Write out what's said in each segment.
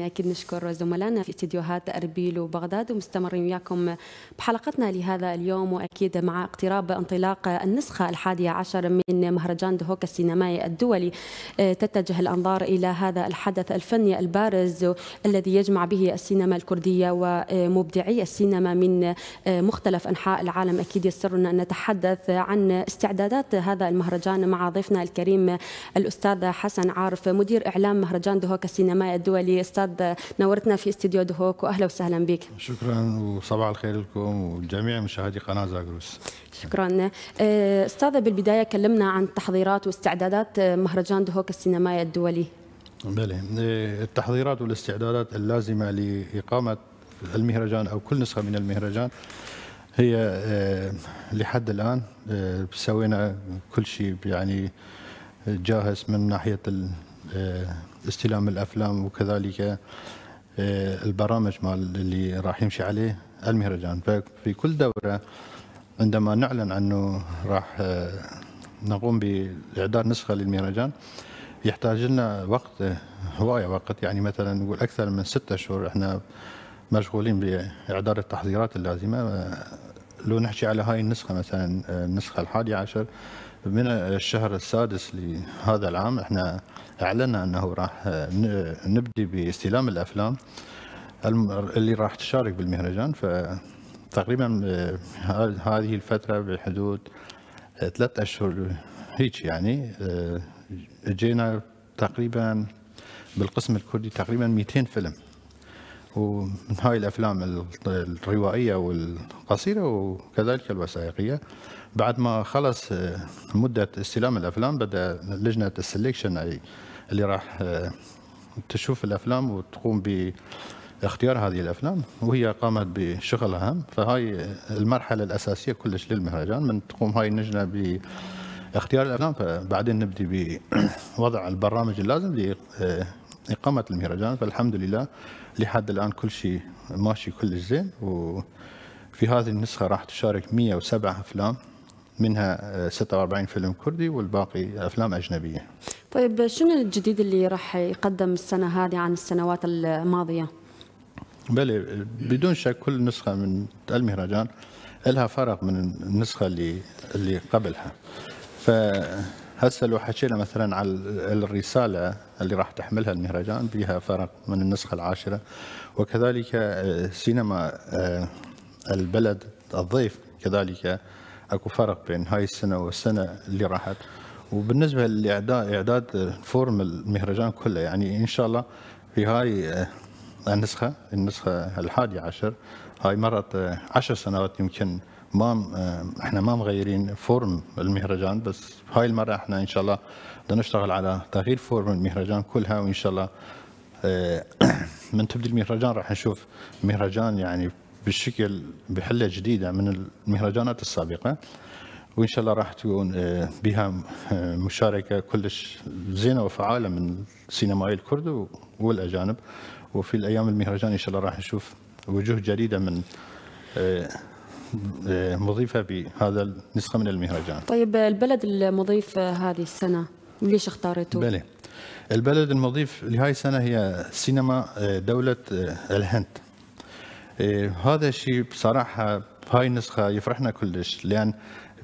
يعني أكيد نشكر زملائنا في استديوهات أربيل وبغداد ومستمرين وياكم بحلقتنا لهذا اليوم وأكيد مع اقتراب انطلاق النسخة الحادية عشر من مهرجان دهوك السينمائي الدولي آه، تتجه الأنظار إلى هذا الحدث الفني البارز الذي يجمع به السينما الكردية ومبدعي السينما من آه، مختلف أنحاء العالم أكيد يسرنا أن نتحدث عن استعدادات هذا المهرجان مع ضيفنا الكريم الأستاذ حسن عارف مدير إعلام مهرجان دهوك السينمائي الدولي أستاذ استاذ نورتنا في استديو دهوك واهلا وسهلا بك شكرا وصباح الخير لكم وجميع مشاهدي قناه زاغروس شكرا آه، استاذه بالبدايه كلمنا عن تحضيرات واستعدادات آه، مهرجان دهوك السينمائي الدولي بله آه، التحضيرات والاستعدادات اللازمه لاقامه المهرجان او كل نسخه من المهرجان هي لحد الان سوينا كل شيء يعني جاهز من ناحيه استلام الافلام وكذلك آه، البرامج مال اللي راح يمشي عليه المهرجان ففي كل دوره عندما نعلن انه راح آه، نقوم باعداد نسخه للمهرجان يحتاج لنا وقت آه، هوايه وقت يعني مثلا نقول اكثر من ستة شهور احنا مشغولين باعداد التحضيرات اللازمه لو نحكي على هاي النسخه مثلا النسخه الحادية عشر من الشهر السادس لهذا العام احنا اعلنا انه راح نبدي باستلام الافلام اللي راح تشارك بالمهرجان فتقريبا آه، هذه الفتره بحدود آه، ثلاث اشهر هيك يعني آه، جينا تقريبا بالقسم الكردي تقريبا 200 فيلم ومن هاي الافلام الروائيه والقصيره وكذلك الوثائقيه بعد ما خلص آه، مده استلام الافلام بدا لجنه السليكشن اللي راح آه، تشوف الافلام وتقوم باختيار هذه الافلام وهي قامت بشغل هام فهاي المرحله الاساسيه كلش للمهرجان من تقوم هاي اللجنه ب اختيار الافلام فبعدين نبدي بوضع البرامج اللازم لاقامه المهرجان فالحمد لله لحد الان كل شيء ماشي كلش زين وفي هذه النسخه راح تشارك 107 افلام منها 46 آه، فيلم كردي والباقي افلام اجنبيه. طيب شنو الجديد اللي راح يقدم السنه هذه عن السنوات الماضيه؟ بلى بدون شك كل نسخه من المهرجان لها فرق من النسخه اللي اللي قبلها. فهسه لو حكينا مثلا على الرساله اللي راح تحملها المهرجان بها فرق من النسخه العاشره وكذلك آه، سينما آه، البلد الضيف كذلك اكو فرق بين هاي السنه والسنه اللي راحت وبالنسبه لاعداد اعداد فورم المهرجان كله يعني ان شاء الله في هاي آه، النسخه النسخه الحادي عشر هاي مرت آه، عشر سنوات يمكن ما آه، احنا ما مغيرين فورم المهرجان بس هاي المره احنا ان شاء الله بدنا نشتغل على تغيير فورم المهرجان كلها وان شاء الله من تبدي المهرجان راح نشوف مهرجان يعني بشكل بحله جديده من المهرجانات السابقه وان شاء الله راح تكون آه، بها آه، مشاركه كلش زينه وفعاله من سينمائي الكرد والاجانب وفي الايام المهرجان ان شاء الله راح نشوف وجوه جديده من آه، مضيفه بهذا النسخه من المهرجان. طيب البلد المضيف هذه السنه ليش اختارته؟ بلى البلد المضيف لهذه السنه هي سينما دوله الهند إيه هذا الشيء بصراحه هاي النسخه يفرحنا كلش لان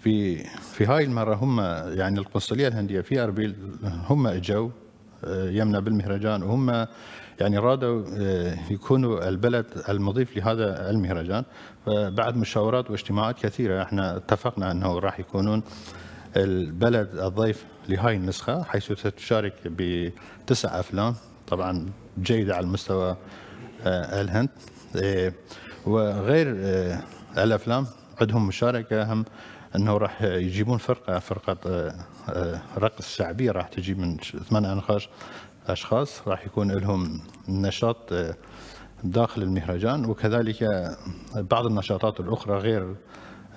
في في هاي المره هم يعني القنصليه الهنديه في اربيل هم اجوا إيه، يمنا بالمهرجان وهم يعني رادوا إيه، يكونوا البلد المضيف لهذا المهرجان فبعد مشاورات واجتماعات كثيره احنا اتفقنا انه راح يكونون البلد الضيف لهاي النسخه حيث ستشارك بتسع افلام طبعا جيده على المستوى إيه، الهند إيه، وغير إيه، الافلام عندهم مشاركه هم انه راح يجيبون فرقه فرقه إيه، رقص شعبي راح تجي من ثمان انخاش اشخاص راح يكون لهم نشاط داخل المهرجان وكذلك بعض النشاطات الاخرى غير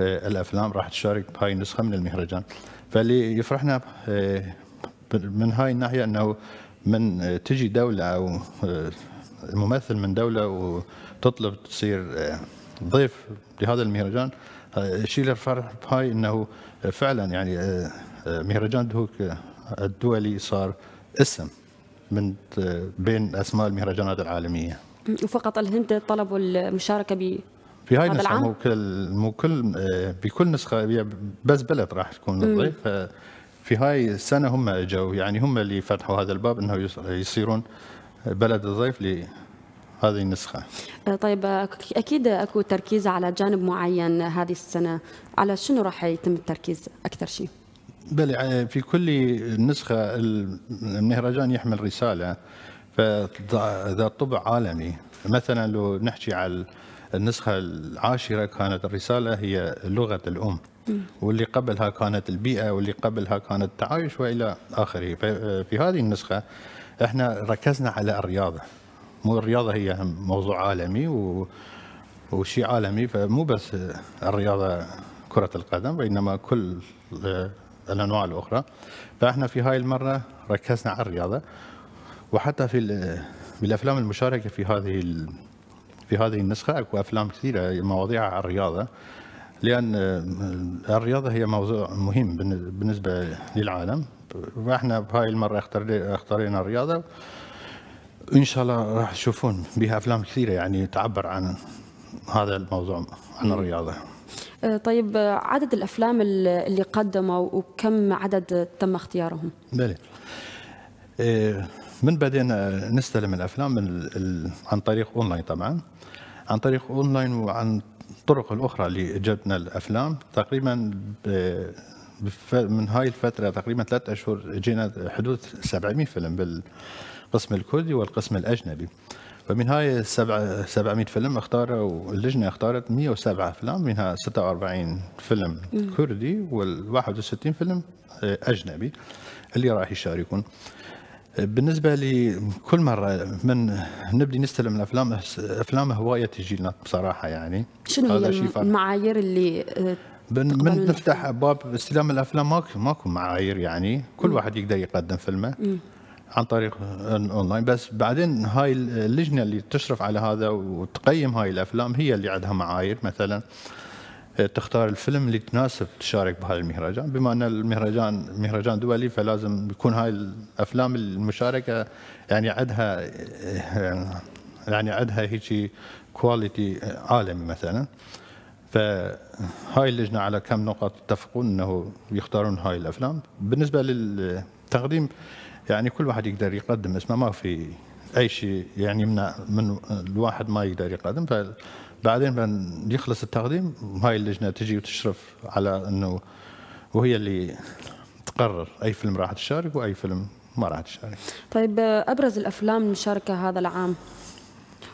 الافلام راح تشارك بهاي النسخه من المهرجان فاللي يفرحنا من هاي الناحيه انه من تجي دوله او ممثل من دوله وتطلب تصير آه، ضيف لهذا المهرجان الشيء آه، اللي فرح بهاي انه فعلا يعني آه، مهرجان دهوك الدولي صار اسم من بين اسماء المهرجانات العالميه. وفقط الهند طلبوا المشاركه ب في هاي النسخه مو كل مو كل بكل نسخه بس بلد راح تكون الضيف في هاي السنه هم اجوا يعني هم اللي فتحوا هذا الباب انه يصيرون بلد الضيف لي هذه النسخة أه، طيب أكيد أكو تركيز على جانب معين هذه السنة على شنو راح يتم التركيز أكثر شيء؟ بل آه، في كل نسخة المهرجان يحمل رسالة فذا طبع عالمي مثلا لو نحكي على النسخة العاشرة كانت الرسالة هي لغة الأم واللي قبلها كانت البيئة واللي قبلها كانت التعايش وإلى آخره آه، في هذه النسخة احنا ركزنا على الرياضه مو الرياضه هي موضوع عالمي و... وشيء عالمي فمو بس الرياضه كره القدم وانما كل الانواع الاخرى فاحنا في هاي المره ركزنا على الرياضه وحتى في بالافلام المشاركه في هذه ال... في هذه النسخه اكو افلام كثيره مواضيعها على الرياضه لان الرياضه هي موضوع مهم بالنسبه للعالم واحنا بهاي المره اخترنا الرياضه ان شاء الله راح تشوفون بها افلام كثيره يعني تعبر عن هذا الموضوع عن الرياضه آه، طيب آه، عدد الافلام اللي قدموا وكم عدد تم اختيارهم؟ بلى آه، من بدينا نستلم الافلام من عن طريق اونلاين طبعا عن طريق اونلاين وعن الطرق الاخرى اللي جبنا الافلام تقريبا من هاي الفتره تقريبا ثلاث اشهر جينا حدود 700 فيلم بالقسم الكردي والقسم الاجنبي فمن هاي 700 فيلم اختاروا اللجنه اختارت 107 فيلم منها 46 فيلم كردي وال61 فيلم اجنبي اللي راح يشاركون بالنسبه لي كل مره من نبدي نستلم الافلام افلام هوايه تجي لنا بصراحه يعني شنو هي المعايير اللي آه، بن من نفتح ابواب استلام الافلام ماكو ماكو معايير يعني كل واحد يقدر يقدم فيلمه عن طريق اونلاين بس بعدين هاي اللجنه اللي تشرف على هذا وتقيم هاي الافلام هي اللي عندها معايير مثلا إيه، تختار الفيلم اللي تناسب تشارك بهذا المهرجان بما ان المهرجان مهرجان دولي فلازم يكون هاي الافلام المشاركه يعني عندها إيه، يعني عندها هيك كواليتي عالمي مثلا فهاي اللجنه على كم نقط اتفقون انه يختارون هاي الافلام بالنسبه للتقديم يعني كل واحد يقدر يقدم اسمه ما في اي شيء يعني من الواحد ما يقدر يقدم فبعدين من يخلص التقديم هاي اللجنه تجي وتشرف على انه وهي اللي تقرر اي فيلم راح تشارك واي فيلم ما راح تشارك. طيب ابرز الافلام المشاركه هذا العام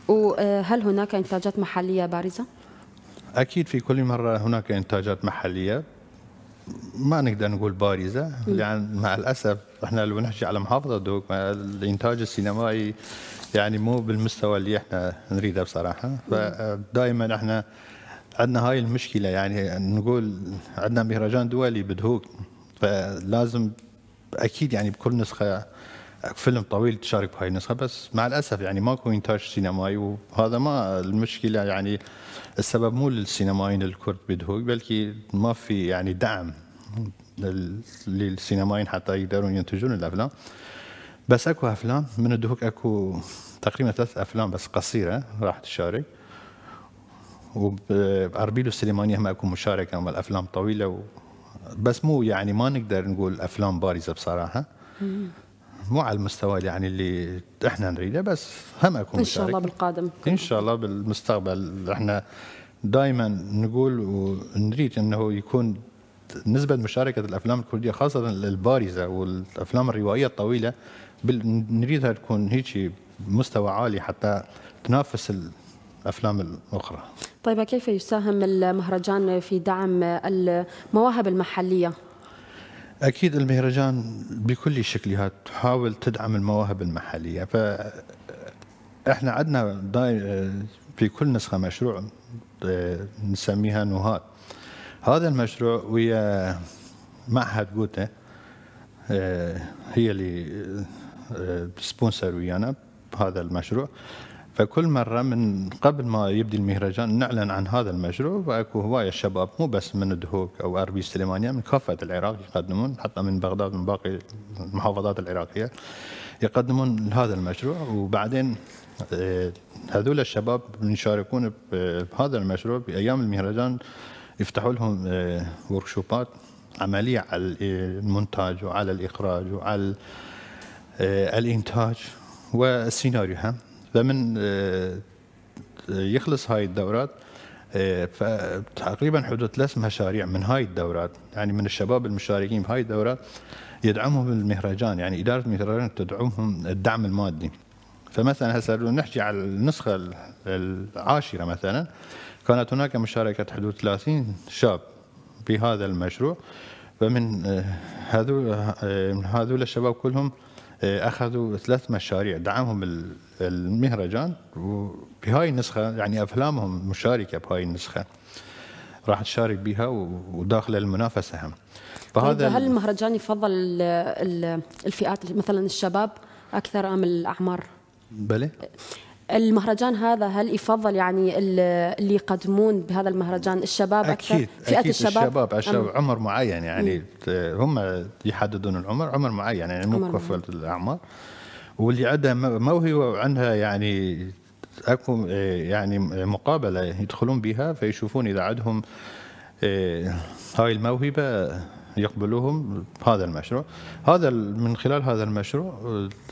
وهل هناك انتاجات محليه بارزه؟ اكيد في كل مره هناك انتاجات محليه ما نقدر نقول بارزه لان يعني مع الاسف احنا لو نحكي على محافظه دوك الانتاج السينمائي يعني مو بالمستوى اللي احنا نريده بصراحه فدائما احنا عندنا هاي المشكله يعني نقول عندنا مهرجان دولي بدهوك فلازم اكيد يعني بكل نسخه فيلم طويل تشارك بهاي النسخه بس مع الاسف يعني ماكو انتاج سينمائي وهذا ما المشكله يعني السبب مو للسينمائيين الكرد بدهوك بلكي ما في يعني دعم للسينمائيين حتى يقدرون ينتجون الافلام بس اكو افلام من الدهوك اكو تقريبا ثلاث افلام بس قصيره راح تشارك وباربيلو السليمانيه هم اكو مشاركه هم الافلام طويله و بس مو يعني ما نقدر نقول افلام بارزه بصراحه مو على المستوى يعني اللي احنا نريده بس هم اكون ان شاء الله بالقادم ان شاء الله بالمستقبل احنا دائما نقول ونريد انه يكون نسبة مشاركة الأفلام الكردية خاصة البارزة والأفلام الروائية الطويلة نريدها تكون هيك مستوى عالي حتى تنافس الأفلام الأخرى طيب كيف يساهم المهرجان في دعم المواهب المحلية اكيد المهرجان بكل شكلها تحاول تدعم المواهب المحليه ف احنا عندنا في كل نسخه مشروع نسميها نهاد هذا المشروع ويا معهد جوتا هي اللي سبونسر ويانا بهذا المشروع فكل مرة من قبل ما يبدي المهرجان نعلن عن هذا المشروع وأكو هواية شباب مو بس من دهوك أو أربي سليمانية من كافة العراق يقدمون حتى من بغداد من باقي المحافظات العراقية يقدمون هذا المشروع وبعدين آه، هذول الشباب يشاركون بهذا المشروع بأيام المهرجان يفتحوا لهم وركشوبات آه، عملية على المونتاج وعلى الإخراج وعلى آه، الإنتاج والسيناريو هم لمن آه، يخلص هاي الدورات آه، فتقريبا حدود ثلاث مشاريع من هاي الدورات يعني من الشباب المشاركين بهاي الدورات يدعمهم المهرجان يعني اداره المهرجان تدعمهم الدعم المادي فمثلا هسه لو نحكي على النسخه العاشره مثلا كانت هناك مشاركه حدود 30 شاب بهذا المشروع فمن آه، هذول هذول الشباب كلهم إيه، اخذوا ثلاث مشاريع دعمهم المهرجان وبهاي النسخه يعني افلامهم مشاركه بهاي النسخه راح تشارك بها وداخله المنافسه هم فهذا طيب، هل المهرجان يفضل الفئات مثلا الشباب اكثر ام الاعمار؟ بلى إيه. المهرجان هذا هل يفضل يعني اللي يقدمون بهذا المهرجان الشباب أكيد اكثر فئه أكيد الشباب الشباب عشان عمر معين يعني هم يحددون العمر عمر معين يعني مو كفل الاعمار واللي عندها موهبه وعندها يعني اكو يعني مقابله يدخلون بها فيشوفون اذا عندهم إيه، هاي الموهبه يقبلوهم هذا المشروع هذا من خلال هذا المشروع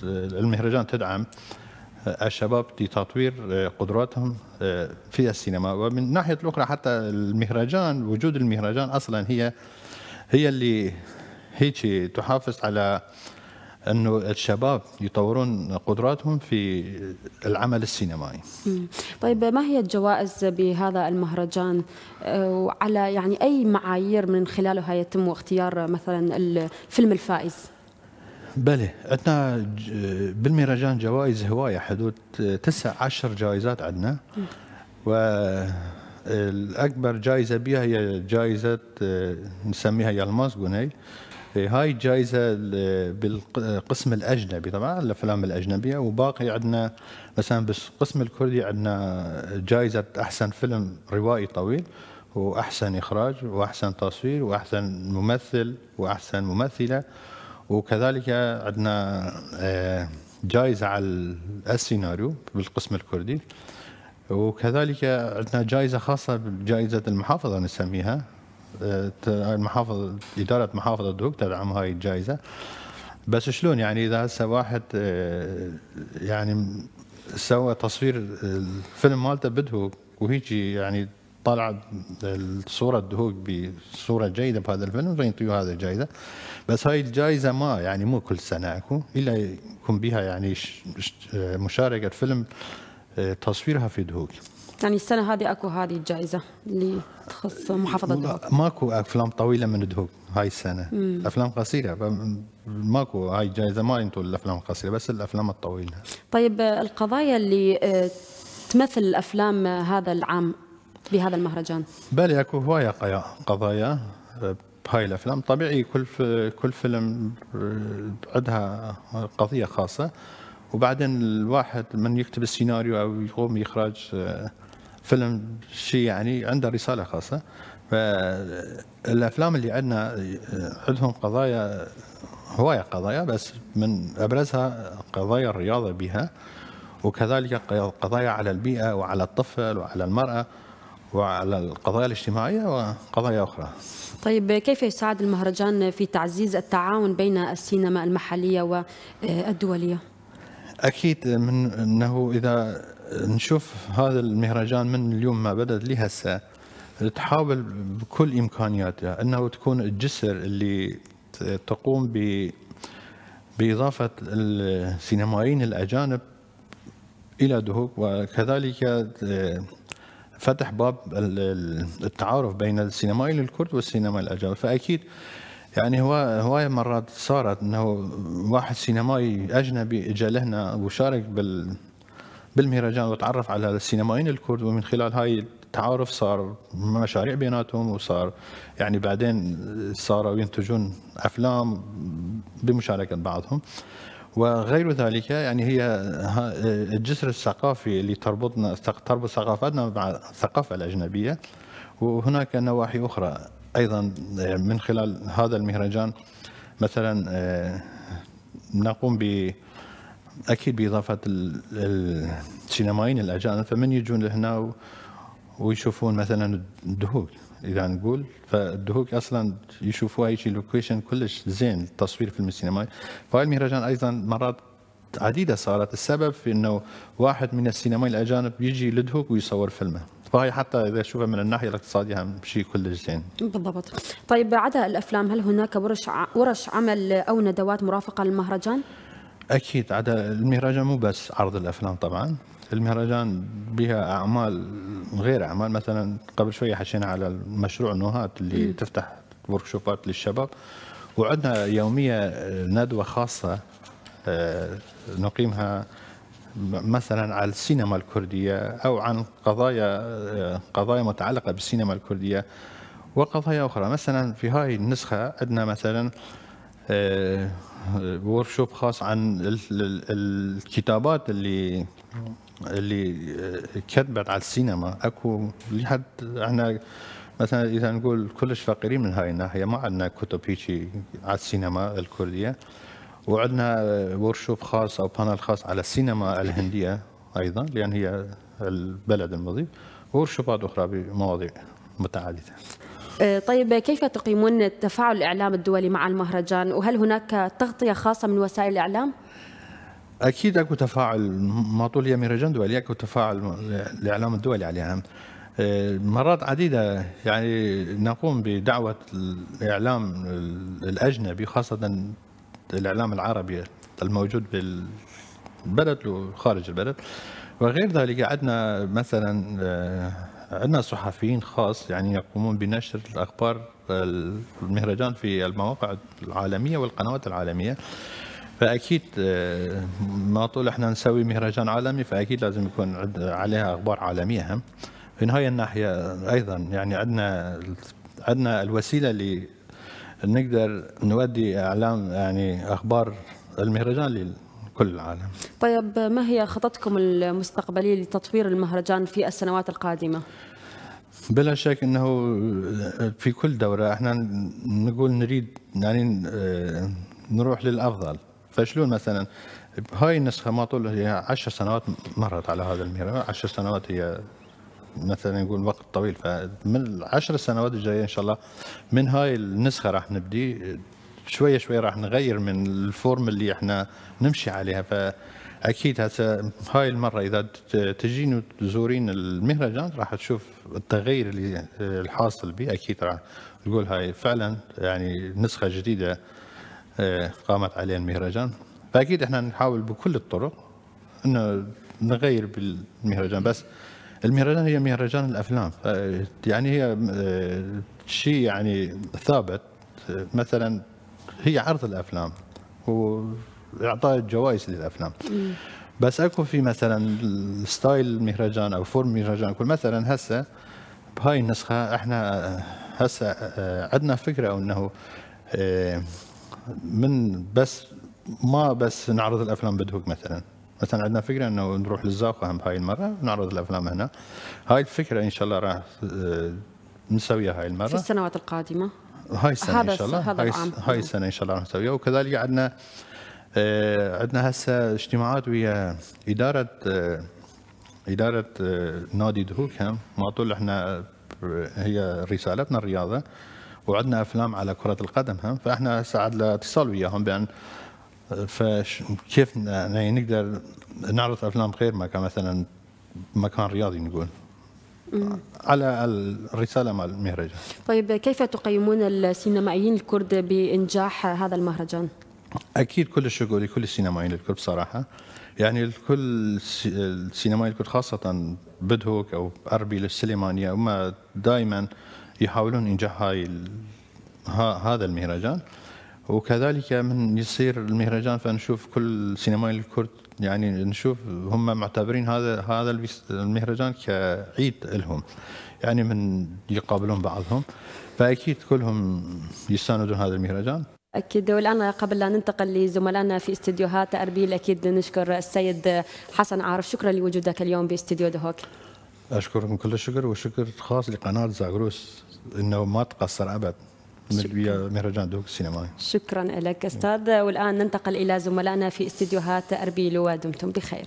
المهرجان تدعم الشباب لتطوير آه، قدراتهم آه، في السينما ومن ناحية الأخرى حتى المهرجان وجود المهرجان أصلا هي هي اللي هيك تحافظ على انه الشباب يطورون قدراتهم في العمل السينمائي. طيب ما هي الجوائز بهذا المهرجان آه، وعلى يعني اي معايير من خلالها يتم اختيار مثلا الفيلم الفائز؟ بله عندنا بالمهرجان جوائز هوايه حدود تسع عشر جائزات عندنا و الاكبر جائزه بها هي جائزه نسميها يالماس جوني إيه، هاي الجائزة بالقسم الأجنبي طبعا الأفلام الأجنبية وباقي عندنا مثلا بالقسم الكردي عندنا جائزة أحسن فيلم روائي طويل وأحسن إخراج وأحسن تصوير وأحسن ممثل وأحسن ممثلة وكذلك عندنا آه، جائزه على السيناريو بالقسم الكردي وكذلك عندنا جائزه خاصه بجائزه المحافظه نسميها آه، المحافظ اداره محافظه دوك تدعم هاي الجائزه بس شلون يعني اذا هسه واحد آه، يعني سوى تصوير الفيلم مالته بدهوك وهيجي يعني طالعه الصوره الدهوك بصوره جيده بهذا الفيلم الفن هذا الجائزه بس هاي الجائزه ما يعني مو كل سنه اكو الا يكون بها يعني مشاركه فيلم آه، تصويرها في دهوك يعني السنه هذه اكو هذه الجائزه اللي تخص محافظه دهوك ماكو افلام طويله من دهوك هاي السنه مم. افلام قصيره ماكو هاي الجائزه ما ينطوا الافلام القصيره بس الافلام الطويله طيب القضايا اللي آه، تمثل الافلام هذا العام بهذا المهرجان؟ بل اكو هوايه قضايا بهاي الافلام طبيعي كل كل فيلم عندها قضيه خاصه وبعدين الواحد من يكتب السيناريو او يقوم باخراج فيلم شيء يعني عنده رساله خاصه فالافلام اللي عندنا عندهم قضايا هوايه قضايا بس من ابرزها قضايا الرياضه بها وكذلك قضايا على البيئه وعلى الطفل وعلى المراه وعلى القضايا الاجتماعية وقضايا أخرى طيب كيف يساعد المهرجان في تعزيز التعاون بين السينما المحلية والدولية؟ أكيد من أنه إذا نشوف هذا المهرجان من اليوم ما بدأ لهسه تحاول بكل إمكانياتها أنه تكون الجسر اللي تقوم ب بإضافة السينمائيين الأجانب إلى دهوك وكذلك فتح باب التعارف بين السينمائي للكرد والسينما الاجنبي فاكيد يعني هو هواي مرات صارت انه واحد سينمائي اجنبي اجى لهنا وشارك بال بالمهرجان وتعرف على السينمائيين الكرد ومن خلال هاي التعارف صار مشاريع بيناتهم وصار يعني بعدين صاروا ينتجون افلام بمشاركه بعضهم وغير ذلك يعني هي الجسر الثقافي اللي تربطنا تربط ثقافتنا مع الثقافه الاجنبيه وهناك نواحي اخرى ايضا من خلال هذا المهرجان مثلا نقوم ب اكيد باضافه السينمائيين الاجانب فمن يجون لهنا ويشوفون مثلا الدهوك اذا نقول فالدهوك اصلا يشوفوها هيك لوكيشن كلش زين التصوير فيلم السينما فهاي المهرجان ايضا مرات عديده صارت السبب في انه واحد من السينما الاجانب يجي لدهوك ويصور فيلمه فهي حتى اذا شوفها من الناحيه الاقتصاديه هم شيء كلش زين. بالضبط. طيب عدا الافلام هل هناك ورش ورش عمل او ندوات مرافقه للمهرجان؟ اكيد عدا المهرجان مو بس عرض الافلام طبعا المهرجان بها اعمال غير اعمال مثلا قبل شويه حشينا على المشروع نوهات اللي م. تفتح ورك للشباب وعندنا يوميه ندوه خاصه آه، نقيمها مثلا على السينما الكرديه او عن قضايا آه، قضايا متعلقه بالسينما الكرديه وقضايا اخرى مثلا في هاي النسخه عندنا مثلا ورشوب آه، خاص عن الكتابات اللي اللي آه، كذبت على السينما اكو لحد احنا مثلا اذا نقول كلش فقيرين من هاي الناحيه ما عندنا كتب هيجي على السينما الكرديه وعندنا ورشوب خاص او بانل خاص على السينما الهنديه ايضا لان هي البلد المضيف ورشوبات اخرى بمواضيع متعدده. آه، طيب كيف تقيمون تفاعل الاعلام الدولي مع المهرجان وهل هناك تغطيه خاصه من وسائل الاعلام؟ اكيد اكو تفاعل ما طول يا مهرجان دولي اكو تفاعل الاعلام الدولي عليها مرات عديدة يعني نقوم بدعوة الإعلام الأجنبي خاصة الإعلام العربي الموجود بالبلد وخارج البلد وغير ذلك عندنا مثلا آه، عندنا صحفيين خاص يعني يقومون بنشر الأخبار المهرجان آه، في المواقع العالمية والقنوات العالمية فاكيد آه، ما طول احنا نسوي مهرجان عالمي فاكيد لازم يكون عليها اخبار عالميه هم من هاي الناحيه ايضا يعني عندنا عندنا الوسيله اللي نقدر نودي اعلام يعني اخبار المهرجان لكل العالم. طيب ما هي خططكم المستقبليه لتطوير المهرجان في السنوات القادمه؟ بلا شك انه في كل دوره احنا نقول نريد يعني آه، نروح للافضل فشلون مثلا هاي النسخه ما طول هي 10 سنوات مرت على هذا الميرا 10 سنوات هي مثلا نقول وقت طويل فمن العشر سنوات الجايه ان شاء الله من هاي النسخه راح نبدي شويه شويه راح نغير من الفورم اللي احنا نمشي عليها ف اكيد هسه هاي المره اذا تجين وتزورين المهرجان راح تشوف التغير اللي الحاصل به اكيد راح تقول هاي فعلا يعني نسخه جديده قامت عليه المهرجان فاكيد احنا نحاول بكل الطرق انه نغير بالمهرجان بس المهرجان هي مهرجان الافلام يعني هي شيء يعني ثابت مثلا هي عرض الافلام واعطاء الجوائز للافلام بس اكو في مثلا ستايل مهرجان او فورم مهرجان كل مثلا هسه بهاي النسخه احنا هسه آه، عندنا فكره انه آه، من بس ما بس نعرض الافلام بدهوك مثلا مثلا عندنا فكره انه نروح للزاويه هم هاي المره ونعرض الافلام هنا هاي الفكره ان شاء الله راح آه، نسويها هاي المره في السنوات القادمه هاي السنه ان شاء الله هذا هاي, هاي السنه ان شاء الله راح نسويها وكذلك عندنا آه، عندنا هسه اجتماعات ويا اداره آه، اداره نادي دهوك هم طول احنا هي رسالتنا الرياضه وعندنا افلام على كره القدم هم فاحنا ساعدنا اتصال وياهم بان فكيف يعني نقدر نعرض افلام غير ما كان مثلا مكان رياضي نقول على الرساله مع المهرجان طيب كيف تقيمون السينمائيين الكرد بانجاح هذا المهرجان؟ اكيد كل الشكر لكل السينمائيين الكرد بصراحه يعني الكل السينمائيين الكرد خاصه بدهوك او اربيل السليمانيه هم دائما يحاولون انجاح هاي هذا المهرجان وكذلك من يصير المهرجان فنشوف كل سينمائي الكرد يعني نشوف هم معتبرين هذا هذا المهرجان كعيد لهم يعني من يقابلون بعضهم فاكيد كلهم يساندون هذا المهرجان اكيد والان قبل لا ننتقل لزملائنا في استديوهات اربيل اكيد نشكر السيد حسن عارف شكرا لوجودك اليوم باستديو دهوك اشكركم كل الشكر وشكر خاص لقناه زاغروس انه ما تقصر ابد مهرجان دوك السينمائي شكرا لك استاذ والان ننتقل الى زملائنا في استديوهات اربيل ودمتم بخير